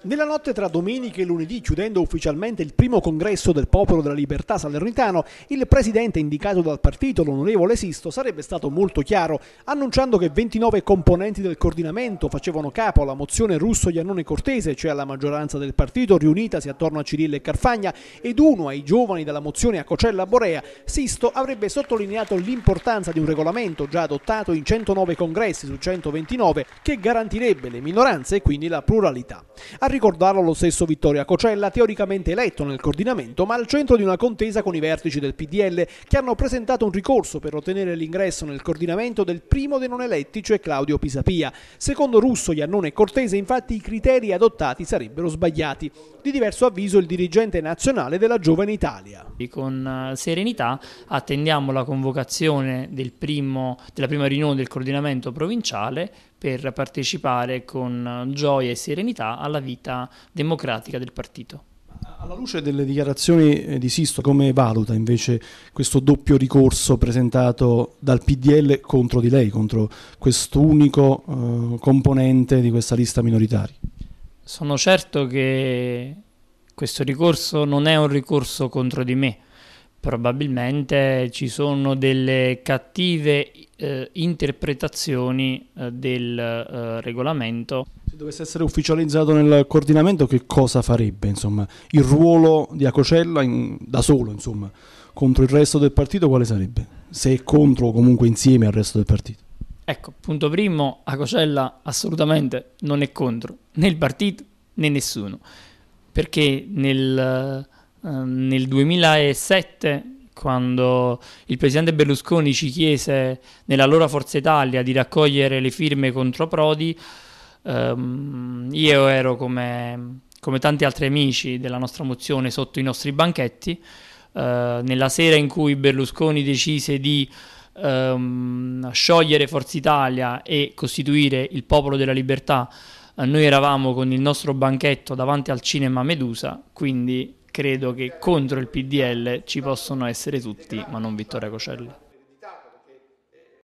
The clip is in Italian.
Nella notte tra domenica e lunedì, chiudendo ufficialmente il primo congresso del Popolo della Libertà salernitano, il presidente indicato dal partito, l'onorevole Sisto, sarebbe stato molto chiaro, annunciando che 29 componenti del coordinamento facevano capo alla mozione russo-Iannone Cortese, cioè alla maggioranza del partito riunitasi attorno a Cirille e Carfagna, ed uno ai giovani della mozione a Cocella Borea, Sisto avrebbe sottolineato l'importanza di un regolamento già adottato in 109 congressi su 129 che garantirebbe le minoranze e quindi la pluralità. Arriva ricordarlo lo stesso Vittorio Cocella, teoricamente eletto nel coordinamento, ma al centro di una contesa con i vertici del PDL, che hanno presentato un ricorso per ottenere l'ingresso nel coordinamento del primo dei non eletti, cioè Claudio Pisapia. Secondo Russo, Iannone e Cortese, infatti, i criteri adottati sarebbero sbagliati. Di diverso avviso il dirigente nazionale della Giovane Italia. Con eh, serenità attendiamo la convocazione del primo, della prima riunione del coordinamento provinciale per partecipare con gioia e serenità alla vita democratica del partito. Alla luce delle dichiarazioni eh, di Sisto, come valuta invece questo doppio ricorso presentato dal PDL contro di lei, contro quest'unico eh, componente di questa lista minoritaria? Sono certo che questo ricorso non è un ricorso contro di me, probabilmente ci sono delle cattive eh, interpretazioni eh, del eh, regolamento. Se dovesse essere ufficializzato nel coordinamento, che cosa farebbe? Insomma? Il ruolo di Acocella in, da solo, insomma, contro il resto del partito, quale sarebbe? Se è contro o comunque insieme al resto del partito? Ecco, punto primo, Acocella assolutamente non è contro né il partito né nessuno, perché nel Ehm, nel 2007 quando il presidente Berlusconi ci chiese nell'allora Forza Italia di raccogliere le firme contro Prodi, ehm, io ero come, come, tanti altri amici della nostra mozione sotto i nostri banchetti. Eh, nella sera in cui Berlusconi decise di ehm, sciogliere Forza Italia e costituire il popolo della libertà, eh, noi eravamo con il nostro banchetto davanti al cinema Medusa, quindi credo che contro il PDL ci possono essere tutti, ma non Vittorio Cocella.